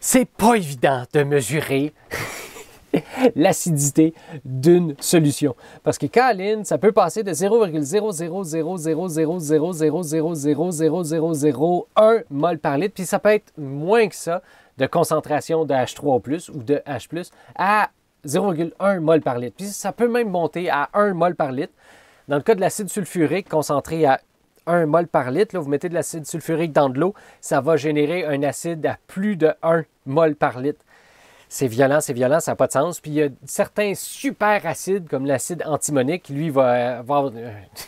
c'est pas évident de mesurer l'acidité d'une solution. Parce que Caroline, ça peut passer de 0,0000000000001 mol par litre, puis ça peut être moins que ça de concentration de H3+, ou de H+, à 0,1 mol par litre. Puis ça peut même monter à 1 mol par litre. Dans le cas de l'acide sulfurique concentré à 1 mol par litre. vous mettez de l'acide sulfurique dans de l'eau, ça va générer un acide à plus de 1 mol par litre. C'est violent, c'est violent, ça n'a pas de sens. Puis il y a certains super acides, comme l'acide antimonique, qui lui va avoir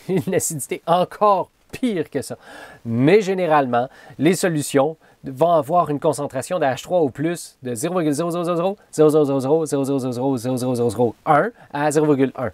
une acidité encore pire que ça. Mais généralement, les solutions vont avoir une concentration de H3 ou plus de 000 à 0,1.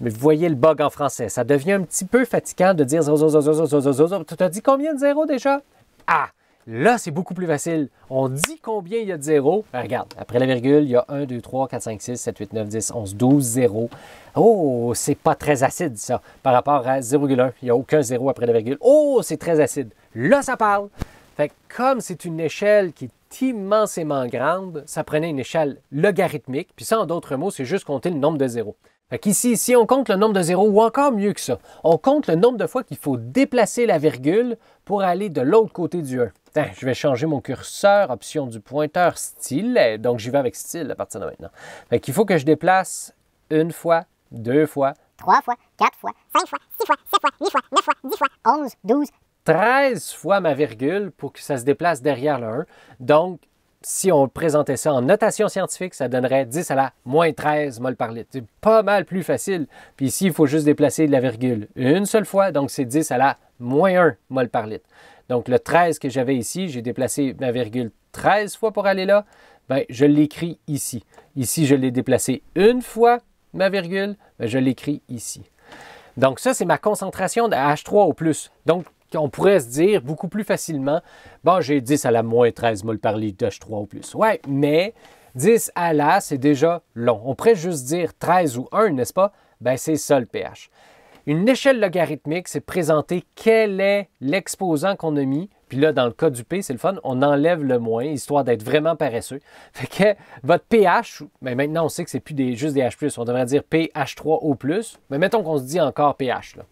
Mais vous voyez le bug en français. Ça devient un petit peu fatigant de dire Tu as dit combien de zéros déjà? Ah! Là, c'est beaucoup plus facile. On dit combien il y a de zéros. Ben, regarde, après la virgule, il y a 1, 2, 3, 4, 5, 6, 7, 8, 9, 10, 11, 12, 0. Oh, c'est pas très acide, ça, par rapport à 0,1. Il n'y a aucun zéro après la virgule. Oh, c'est très acide. Là, ça parle. Fait comme c'est une échelle qui est immensément grande, ça prenait une échelle logarithmique. Puis ça, en d'autres mots, c'est juste compter le nombre de zéros. Fait qu'ici, si on compte le nombre de zéros, ou encore mieux que ça, on compte le nombre de fois qu'il faut déplacer la virgule pour aller de l'autre côté du 1. je vais changer mon curseur, option du pointeur, style. Donc, j'y vais avec style à partir de maintenant. Fait qu'il faut que je déplace une fois, deux fois, trois fois, quatre fois, cinq fois, six fois, sept fois, huit fois, neuf fois, dix fois, onze, douze, 13 fois ma virgule pour que ça se déplace derrière le 1. Donc, si on présentait ça en notation scientifique, ça donnerait 10 à la moins 13 mol par litre. C'est pas mal plus facile. Puis ici, il faut juste déplacer la virgule une seule fois, donc c'est 10 à la moins 1 mol par litre. Donc le 13 que j'avais ici, j'ai déplacé ma virgule 13 fois pour aller là, ben, je l'écris ici. Ici, je l'ai déplacé une fois, ma virgule, ben, je l'écris ici. Donc ça, c'est ma concentration de H3 au plus. Donc on pourrait se dire beaucoup plus facilement, bon, j'ai 10 à la moins 13 mol par litre H3 ou plus. Ouais, mais 10 à la, c'est déjà long. On pourrait juste dire 13 ou 1, n'est-ce pas? Ben, c'est ça le pH. Une échelle logarithmique, c'est présenter quel est l'exposant qu'on a mis. Puis là, dans le cas du P, c'est le fun, on enlève le moins, histoire d'être vraiment paresseux. Fait que votre pH, mais ben, maintenant on sait que c'est plus des, juste des H+, on devrait dire pH3O+, mais mettons qu'on se dit encore pH. Là.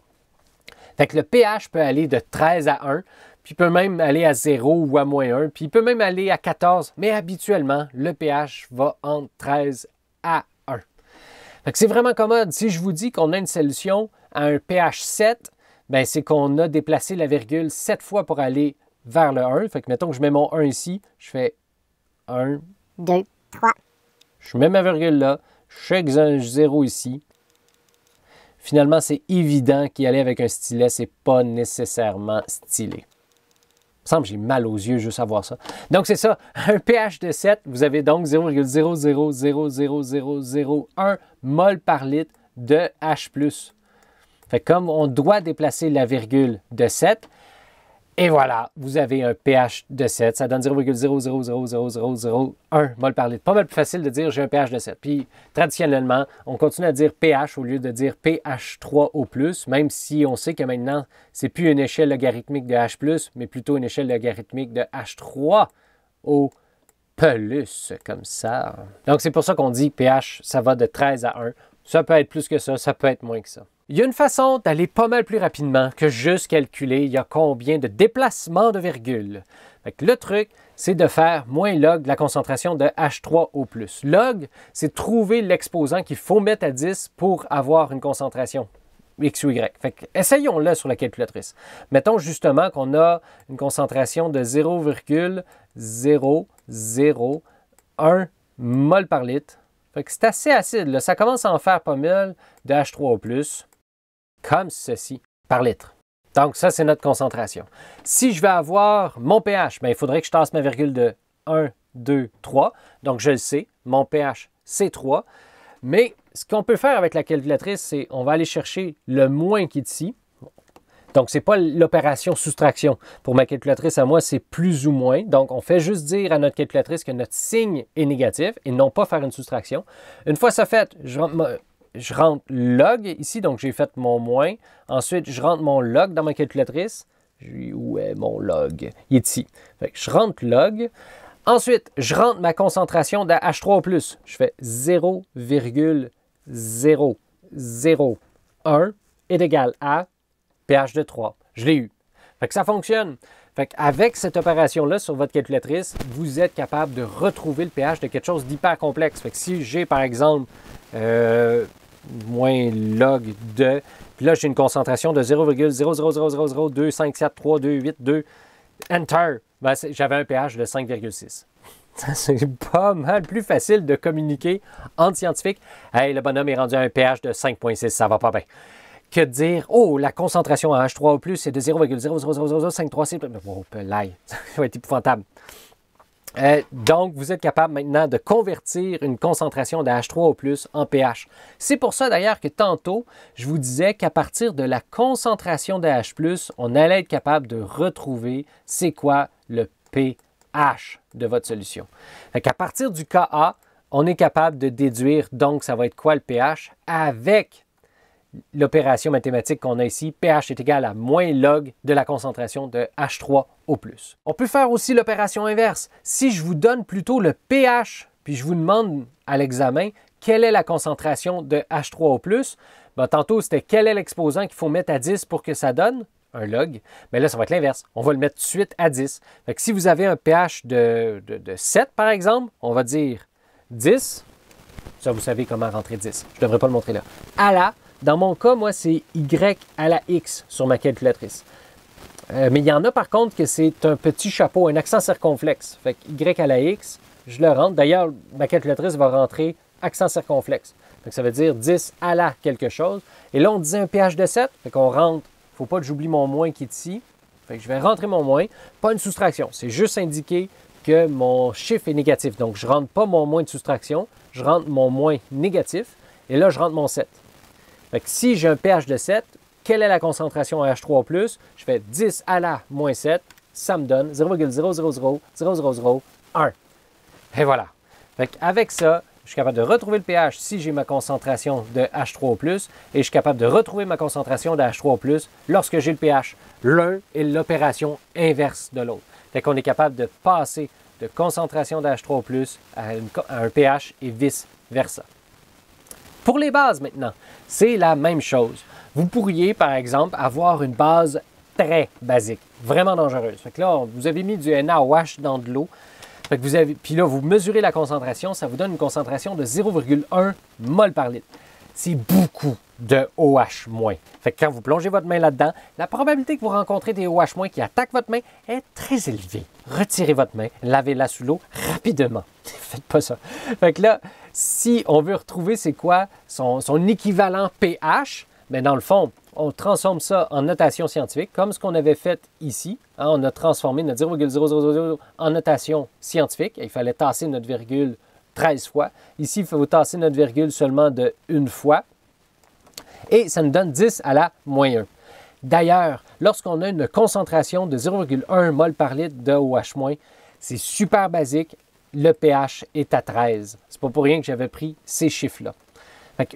Fait que le pH peut aller de 13 à 1, puis peut même aller à 0 ou à moins 1, puis il peut même aller à 14, mais habituellement, le pH va entre 13 à 1. Fait que c'est vraiment commode. Si je vous dis qu'on a une solution à un pH 7, ben c'est qu'on a déplacé la virgule 7 fois pour aller vers le 1. Fait que mettons que je mets mon 1 ici, je fais 1, 2, 3. Je mets ma virgule là, je fais 0 ici, finalement, c'est évident qu'y aller avec un stylet, n'est pas nécessairement stylé. Il me semble que j'ai mal aux yeux juste à voir ça. Donc, c'est ça. Un pH de 7, vous avez donc 0,0000001 mol par litre de H+. Fait comme on doit déplacer la virgule de 7, et voilà, vous avez un pH de 7. Ça donne 0,00001 mol par litre. Pas mal plus facile de dire j'ai un pH de 7. Puis traditionnellement, on continue à dire pH au lieu de dire pH 3 au plus, même si on sait que maintenant, c'est plus une échelle logarithmique de H+, mais plutôt une échelle logarithmique de H3 au plus, comme ça. Donc c'est pour ça qu'on dit pH, ça va de 13 à 1. Ça peut être plus que ça, ça peut être moins que ça. Il y a une façon d'aller pas mal plus rapidement que juste calculer il y a combien de déplacements de virgule. le truc, c'est de faire moins log de la concentration de H3 o Log, c'est trouver l'exposant qu'il faut mettre à 10 pour avoir une concentration X ou Y. essayons-le sur la calculatrice. Mettons justement qu'on a une concentration de 0,001 mol par litre. c'est assez acide. Ça commence à en faire pas mal de H3O+ comme ceci, par litre. Donc, ça, c'est notre concentration. Si je vais avoir mon pH, bien, il faudrait que je tasse ma virgule de 1, 2, 3. Donc, je le sais, mon pH, c'est 3. Mais ce qu'on peut faire avec la calculatrice, c'est on va aller chercher le moins qui est ici. Donc, ce n'est pas l'opération soustraction. Pour ma calculatrice à moi, c'est plus ou moins. Donc, on fait juste dire à notre calculatrice que notre signe est négatif et non pas faire une soustraction. Une fois ça fait, je, rentre je rentre log ici, donc j'ai fait mon moins. Ensuite, je rentre mon log dans ma calculatrice. Où est mon log? Il est ici. je rentre log. Ensuite, je rentre ma concentration de H3+. Je fais 0,001 est égal à pH de 3. Je l'ai eu. Fait que ça fonctionne. Avec cette opération-là sur votre calculatrice, vous êtes capable de retrouver le pH de quelque chose d'hyper complexe. Fait que si j'ai, par exemple, euh, moins log de. Puis là, j'ai une concentration de 0,00002573282. Enter. Ben, j'avais un pH de 5,6. C'est pas mal plus facile de communiquer en scientifique. Hey, le bonhomme est rendu à un pH de 5,6, ça va pas bien. Que dire, oh, la concentration en H3O, c'est de 0,0000536. Oh, ça va être épouvantable. Euh, donc, vous êtes capable maintenant de convertir une concentration de H3 o en pH. C'est pour ça d'ailleurs que tantôt, je vous disais qu'à partir de la concentration de H, on allait être capable de retrouver c'est quoi le pH de votre solution. à partir du Ka, on est capable de déduire donc ça va être quoi le pH avec l'opération mathématique qu'on a ici, pH est égal à moins log de la concentration de H3 o On peut faire aussi l'opération inverse. Si je vous donne plutôt le pH, puis je vous demande à l'examen quelle est la concentration de H3 o ben, tantôt c'était quel est l'exposant qu'il faut mettre à 10 pour que ça donne un log, mais ben là, ça va être l'inverse. On va le mettre tout de suite à 10. Donc, si vous avez un pH de, de 7, par exemple, on va dire 10. Ça, vous savez comment rentrer 10. Je ne devrais pas le montrer là. À la dans mon cas, moi, c'est Y à la X sur ma calculatrice. Euh, mais il y en a par contre que c'est un petit chapeau, un accent circonflexe. Fait que Y à la X, je le rentre. D'ailleurs, ma calculatrice va rentrer accent circonflexe. Donc, ça veut dire 10 à la quelque chose. Et là, on disait un pH de 7. Fait qu'on rentre. Il ne faut pas que j'oublie mon moins qui est ici. Fait que je vais rentrer mon moins. Pas une soustraction. C'est juste indiquer que mon chiffre est négatif. Donc, je ne rentre pas mon moins de soustraction. Je rentre mon moins négatif. Et là, je rentre mon 7. Fait si j'ai un pH de 7, quelle est la concentration en H3+, je fais 10 à la moins 7, ça me donne 0,000001. Et voilà. Fait Avec ça, je suis capable de retrouver le pH si j'ai ma concentration de H3+, et je suis capable de retrouver ma concentration de H3+, lorsque j'ai le pH. L'un est l'opération inverse de l'autre. Fait qu'on est capable de passer de concentration de H3+, o à un pH et vice-versa. Pour les bases maintenant, c'est la même chose. Vous pourriez, par exemple, avoir une base très basique, vraiment dangereuse. Fait là, vous avez mis du NaOH dans de l'eau. vous avez, puis là, vous mesurez la concentration, ça vous donne une concentration de 0,1 mol par litre. C'est beaucoup de OH-. Fait que quand vous plongez votre main là-dedans, la probabilité que vous rencontrez des OH- qui attaquent votre main est très élevée. Retirez votre main, lavez-la sous l'eau rapidement. Faites pas ça. Fait que là, si on veut retrouver c'est quoi son, équivalent pH, mais ben, dans le fond, on transforme ça en notation scientifique, comme ce qu'on avait fait ici. Hein. on a transformé notre 0,0000 en notation scientifique. il fallait tasser notre virgule 13 fois. Ici, il faut tasser notre virgule seulement de une fois. Et ça nous donne 10 à la moyenne. D'ailleurs, lorsqu'on a une concentration de 0,1 mol par litre de OH-, c'est super basique le pH est à 13. C'est pas pour rien que j'avais pris ces chiffres-là.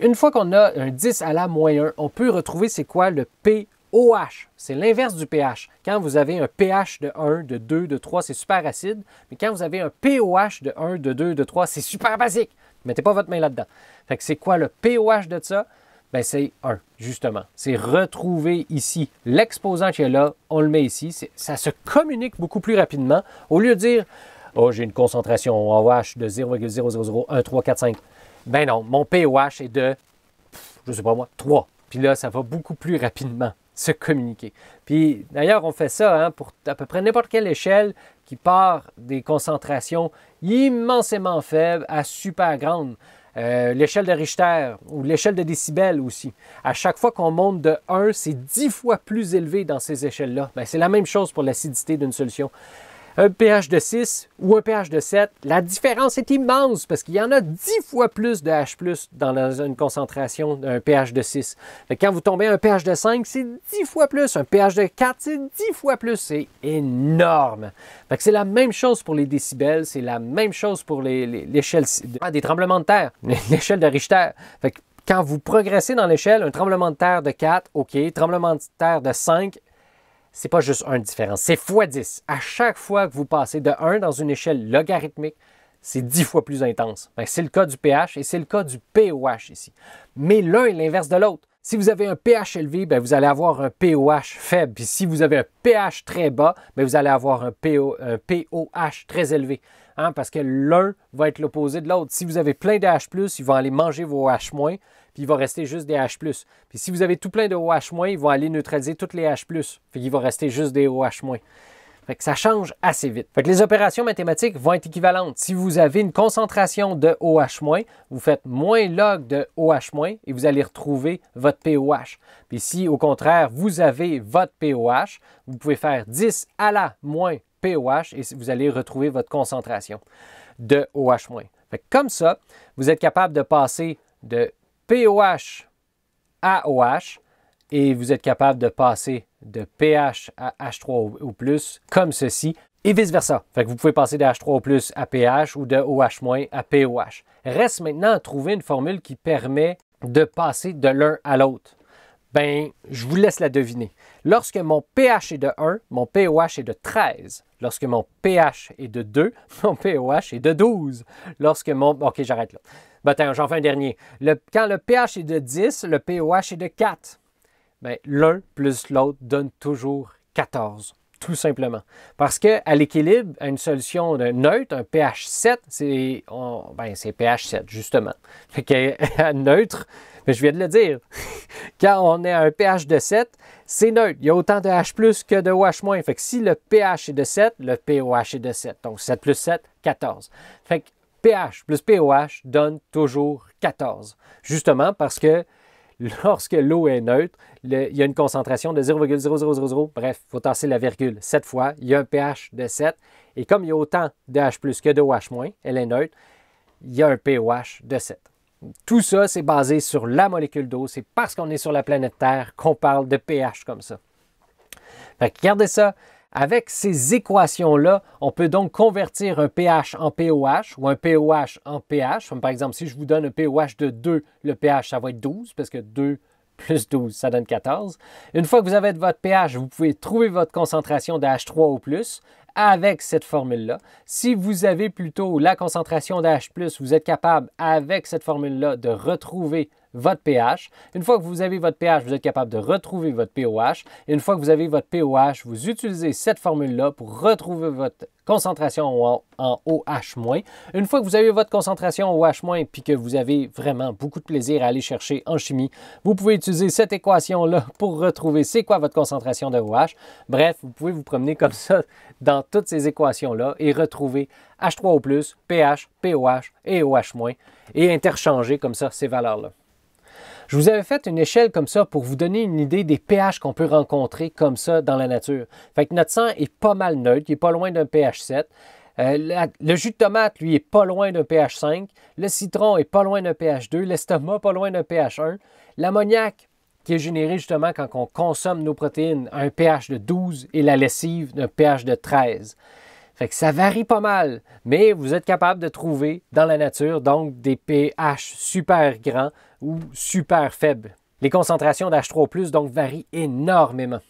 Une fois qu'on a un 10 à la moyenne, on peut retrouver c'est quoi le pOH. C'est l'inverse du pH. Quand vous avez un pH de 1, de 2, de 3, c'est super acide. Mais quand vous avez un pOH de 1, de 2, de 3, c'est super basique. Mettez pas votre main là-dedans. Fait que c'est quoi le pOH de ça? Ben c'est 1, justement. C'est retrouver ici l'exposant qui est là, on le met ici. Ça se communique beaucoup plus rapidement. Au lieu de dire oh, j'ai une concentration en OH de 0,0001345. » Ben non, mon pOH est de, je sais pas moi, 3. Puis là, ça va beaucoup plus rapidement se communiquer. Puis d'ailleurs, on fait ça hein, pour à peu près n'importe quelle échelle qui part des concentrations immensément faibles à super grandes. Euh, l'échelle de Richter ou l'échelle de décibels aussi. À chaque fois qu'on monte de 1, c'est 10 fois plus élevé dans ces échelles-là. Ben, c'est la même chose pour l'acidité d'une solution un pH de 6 ou un pH de 7, la différence est immense parce qu'il y en a 10 fois plus de H+, dans une concentration d'un pH de 6. quand vous tombez à un pH de 5, c'est 10 fois plus. Un pH de 4, c'est 10 fois plus. C'est énorme. c'est la même chose pour les décibels, c'est la même chose pour l'échelle ah, des tremblements de terre, l'échelle de Richter. Fait que quand vous progressez dans l'échelle, un tremblement de terre de 4, OK, tremblement de terre de 5, c'est pas juste un différence, c'est x10. À chaque fois que vous passez de 1 dans une échelle logarithmique, c'est 10 fois plus intense. Ben, c'est le cas du pH et c'est le cas du POH ici. Mais l'un est l'inverse de l'autre. Si vous avez un pH élevé, ben, vous allez avoir un POH faible. si vous avez un pH très bas, ben, vous allez avoir un, POH très élevé. Hein, parce que l'un va être l'opposé de l'autre. Si vous avez plein de H+, ils vont aller manger vos H- il va rester juste des H+. Puis si vous avez tout plein de OH-, ils vont aller neutraliser toutes les H+. Fait qu'il va rester juste des OH-. Fait que ça change assez vite. Fait les opérations mathématiques vont être équivalentes. Si vous avez une concentration de OH-, vous faites moins log de OH- et vous allez retrouver votre POH. Puis si au contraire, vous avez votre POH, vous pouvez faire 10 à la moins POH et vous allez retrouver votre concentration de OH-. Fait comme ça, vous êtes capable de passer de POH à OH et vous êtes capable de passer de pH à H3 ou plus comme ceci et vice-versa. Fait vous pouvez passer de H3 o à pH ou de OH- à POH. Reste maintenant à trouver une formule qui permet de passer de l'un à l'autre. Ben, je vous laisse la deviner. Lorsque mon pH est de 1, mon POH est de 13. Lorsque mon pH est de 2, mon POH est de 12. Lorsque mon... OK, j'arrête là tiens, j'en fais un dernier. quand le pH est de 10, le pOH est de 4. Ben, l'un plus l'autre donne toujours 14, tout simplement. Parce qu'à l'équilibre, une solution de neutre, un pH 7, c'est ben, pH 7, justement. Fait que, neutre, mais ben, je viens de le dire, quand on est à un pH de 7, c'est neutre. Il y a autant de H plus que de OH moins. Fait que si le pH est de 7, le pOH est de 7. Donc 7 plus 7, 14. Fait que pH plus pOH donne toujours 14. Justement parce que lorsque l'eau est neutre, il y a une concentration de 0,0000. Bref, il faut tasser la virgule 7 fois. Il y a un pH de 7. Et comme il y a autant de H plus que de OH elle est neutre, il y a un pOH de 7. Tout ça, c'est basé sur la molécule d'eau. C'est parce qu'on est sur la planète Terre qu'on parle de pH comme ça. Fait que gardez ça avec ces équations-là, on peut donc convertir un pH en POH ou un POH en pH. par exemple, si je vous donne un POH de 2, le pH, ça va être 12, parce que 2 plus 12, ça donne 14. Une fois que vous avez votre pH, vous pouvez trouver votre concentration de H3 o avec cette formule-là. Si vous avez plutôt la concentration d'H+, vous êtes capable, avec cette formule-là, de retrouver votre pH. Une fois que vous avez votre pH, vous êtes capable de retrouver votre pOH. une fois que vous avez votre pOH, vous utilisez cette formule-là pour retrouver votre concentration en, OH-. Une fois que vous avez votre concentration en OH- puis que vous avez vraiment beaucoup de plaisir à aller chercher en chimie, vous pouvez utiliser cette équation-là pour retrouver c'est quoi votre concentration de OH. Bref, vous pouvez vous promener comme ça dans toutes ces équations-là et retrouver H3O+, pH, pOH et OH-, et interchanger comme ça ces valeurs-là. Je vous avais fait une échelle comme ça pour vous donner une idée des pH qu'on peut rencontrer comme ça dans la nature. Fait que notre sang est pas mal neutre, il est pas loin d'un pH 7. Euh, le jus de tomate, lui, est pas loin d'un pH 5. Le citron est pas loin d'un pH 2. L'estomac, pas loin d'un pH 1. L'ammoniac, qui est généré justement quand on consomme nos protéines, un pH de 12 et la lessive d'un pH de 13. Fait que ça varie pas mal, mais vous êtes capable de trouver dans la nature donc des pH super grands ou super faible. Les concentrations d'H3+, donc, varient énormément.